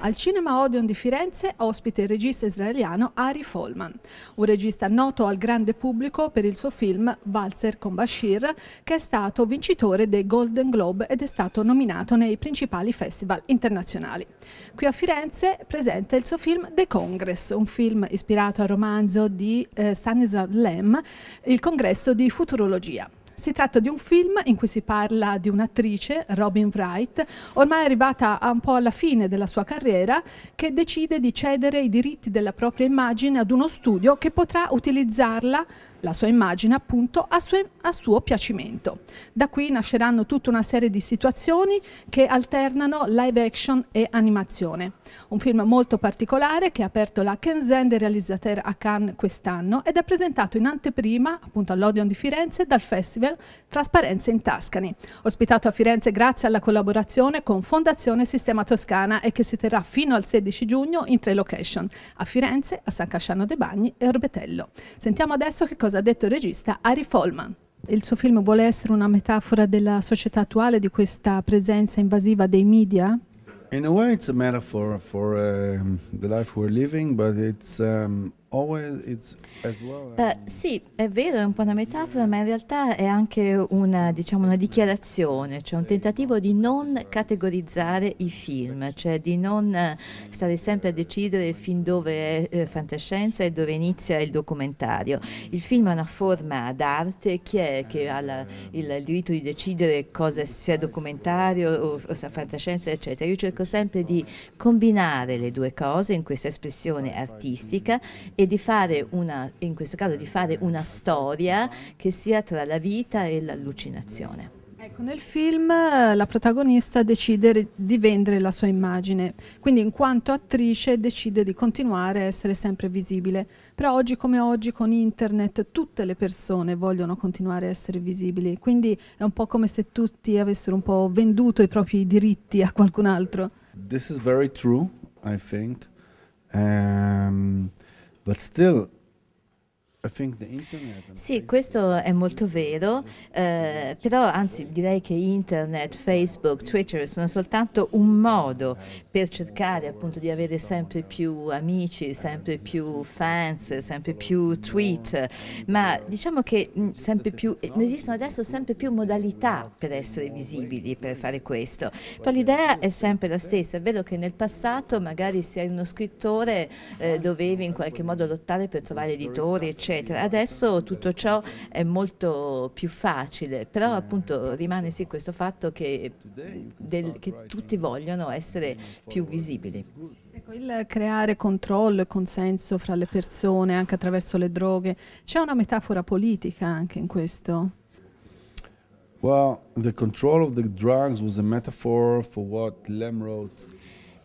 Al Cinema Odeon di Firenze ospite il regista israeliano Ari Folman, un regista noto al grande pubblico per il suo film Valzer con Bashir, che è stato vincitore dei Golden Globe ed è stato nominato nei principali festival internazionali. Qui a Firenze presenta il suo film The Congress, un film ispirato al romanzo di eh, Stanislav Lem, Il congresso di futurologia. Si tratta di un film in cui si parla di un'attrice, Robin Wright, ormai arrivata un po' alla fine della sua carriera, che decide di cedere i diritti della propria immagine ad uno studio che potrà utilizzarla, la sua immagine appunto, a, sue, a suo piacimento. Da qui nasceranno tutta una serie di situazioni che alternano live action e animazione. Un film molto particolare che ha aperto la Kenzen del a Cannes quest'anno ed è presentato in anteprima appunto all'Odeon di Firenze dal Festival Google, Trasparenza in Tascani, ospitato a Firenze grazie alla collaborazione con Fondazione Sistema Toscana e che si terrà fino al 16 giugno in tre location, a Firenze, a San Casciano dei Bagni e Orbetello. Sentiamo adesso che cosa ha detto il regista Ari Folman. Il suo film vuole essere una metafora della società attuale, di questa presenza invasiva dei media? In a way it's a metaphor for uh, the life we're living, but it's um, Beh, sì, è vero, è un po' una metafora, ma in realtà è anche una, diciamo, una, dichiarazione, cioè un tentativo di non categorizzare i film, cioè di non eh, stare sempre a decidere fin dove è eh, fantascienza e dove inizia il documentario. Il film è una forma d'arte, chi è che ha la, il, il, diritto di decidere cosa sia documentario o, o sia fantascienza, eccetera? Io cerco sempre di combinare le due cose in questa espressione artistica e di fare una, in questo caso di fare una storia che sia tra la vita e l'allucinazione. Ecco, nel film eh, la protagonista decide di vendere la sua immagine, quindi in quanto attrice decide di continuare a essere sempre visibile, però oggi come oggi con internet tutte le persone vogliono continuare a essere visibili, quindi è un po' come se tutti avessero un po' venduto i propri diritti a qualcun altro. This is very true, I think. Um... But still, Sì, questo è molto vero, eh, però anzi direi che internet, Facebook, Twitter sono soltanto un modo per cercare appunto di avere sempre più amici, sempre più fans, sempre più tweet, ma diciamo che mm, più, eh, esistono adesso sempre più modalità per essere visibili, per fare questo. Però l'idea è sempre la stessa, è vero che nel passato magari se eri uno scrittore eh, dovevi in qualche modo lottare per trovare editori, eccetera eccetera. Adesso tutto ciò è molto più facile, però appunto rimane sì questo fatto che, del, che tutti vogliono essere più visibili. Ecco, il creare controllo e consenso fra le persone anche attraverso le droghe, c'è una metafora politica anche in questo? Well, the control of the drugs was a metaphor for what Lem wrote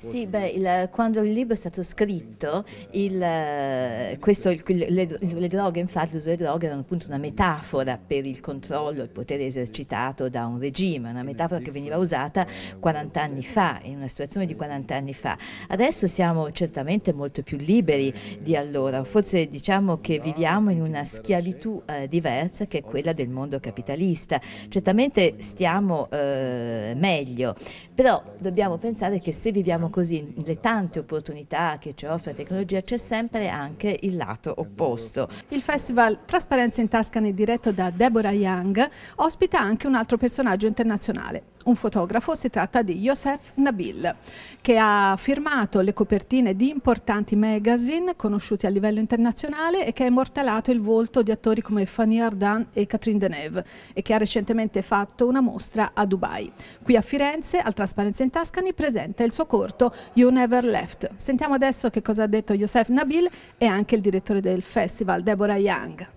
sì, beh, il, quando il libro è stato scritto, il, eh, questo, il, le, le, droghe, infatti l'uso delle droghe erano appunto una metafora per il controllo, il potere esercitato da un regime, una metafora che veniva usata 40 anni fa, in una situazione di 40 anni fa. Adesso siamo certamente molto più liberi di allora, forse diciamo che viviamo in una schiavitù eh, diversa che è quella del mondo capitalista. Certamente stiamo eh, meglio, però dobbiamo pensare che se viviamo così le tante opportunità che ci offre la tecnologia c'è sempre anche il lato opposto. Il festival Trasparenza in Tuscany diretto da Deborah Young ospita anche un altro personaggio internazionale, un fotografo, si tratta di Yosef Nabil, che ha firmato le copertine di importanti magazine conosciuti a livello internazionale e che ha immortalato il volto di attori come Fanny Ardan e Catherine Deneuve e che ha recentemente fatto una mostra a Dubai. Qui a Firenze, al Trasparenza in Tascani, presenta il suo corto You Never Left. Sentiamo adesso che cosa ha detto Yosef Nabil e anche il direttore del festival, Deborah Young.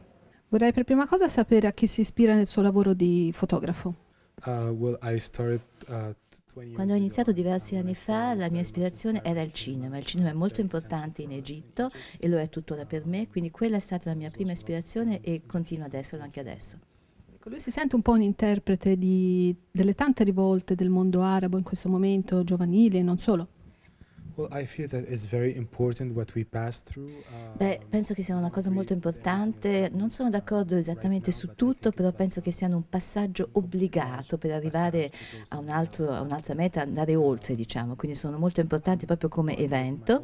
Vorrei per prima cosa sapere a chi si ispira nel suo lavoro di fotografo. Uh, uh, Quando ho iniziato diversi anni fa la mia ispirazione era il cinema. Il cinema è molto importante in Egitto e lo è tuttora per me, quindi quella è stata la mia prima ispirazione e continua ad esserlo anche adesso. Ecco, lui si sente un po' un interprete di, delle tante rivolte del mondo arabo in questo momento, giovanile e non solo. Uh, Beh, penso che sia una cosa molto importante. Non sono d'accordo esattamente su tutto, però penso che siano un passaggio obbligato per arrivare a, un altro, a un'altra meta, andare oltre, diciamo. Quindi sono molto importanti proprio come evento.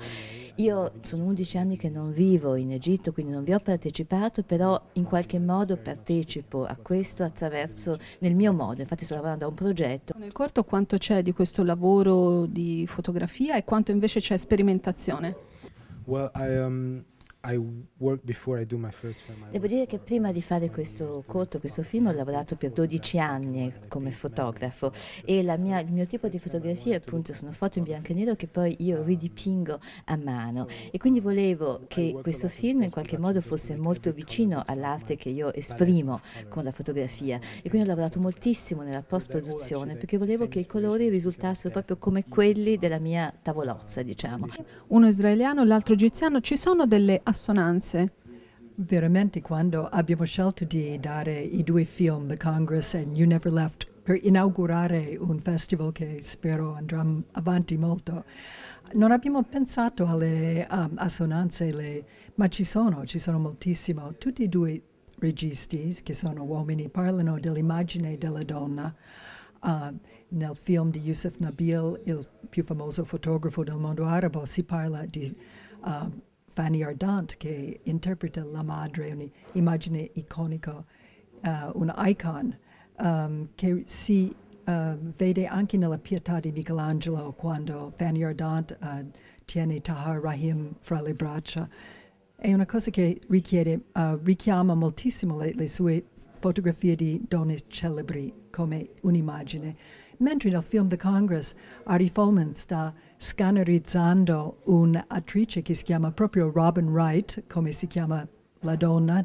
Io sono 11 anni che non vivo in Egitto, quindi non vi ho partecipato, però in qualche modo partecipo a questo attraverso, nel mio modo, infatti sto lavorando a un progetto. Nel corto quanto c'è di questo lavoro di fotografia e quanto invece c'è sperimentazione? Well, I, um... Devo dire che prima di fare questo corto, questo film, ho lavorato per 12 anni come fotografo e mia, il mio tipo di fotografia appunto sono foto in bianco e nero che poi io ridipingo a mano e quindi volevo che questo film in qualche modo fosse molto vicino all'arte che io esprimo con la fotografia e quindi ho lavorato moltissimo nella post-produzione perché volevo che i colori risultassero proprio come quelli della mia tavolozza, diciamo. Uno israeliano, l'altro egiziano, ci sono delle associazioni assonanze. Veramente quando abbiamo scelto di dare i due film, The Congress and You Never Left, per inaugurare un festival che spero andrà avanti molto, non abbiamo pensato alle um, assonanze, le, ma ci sono, ci sono moltissimo. Tutti e due registi, che sono uomini, parlano dell'immagine della donna. Uh, nel film di Yusuf Nabil, il più famoso fotografo del mondo arabo, si parla di uh, Fanny Ardant che interpreta la madre, un'immagine iconica, uh, eh, un icon um, che si uh, vede anche nella pietà di Michelangelo quando Fanny Ardant uh, tiene Tahar Rahim fra le braccia. È una cosa che richiede, richiama moltissimo le, le, sue fotografie di donne celebri come un'immagine mentre nel film The Congress Ari Folman sta scannerizzando un'attrice che si chiama proprio Robin Wright, come si chiama la donna,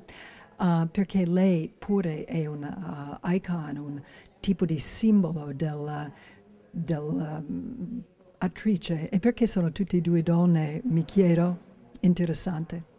uh, perché lei pure è un uh, icon, un tipo di simbolo dell'attrice. Ehm, della um, E perché sono tutte e due donne, mi chiedo? Interessante.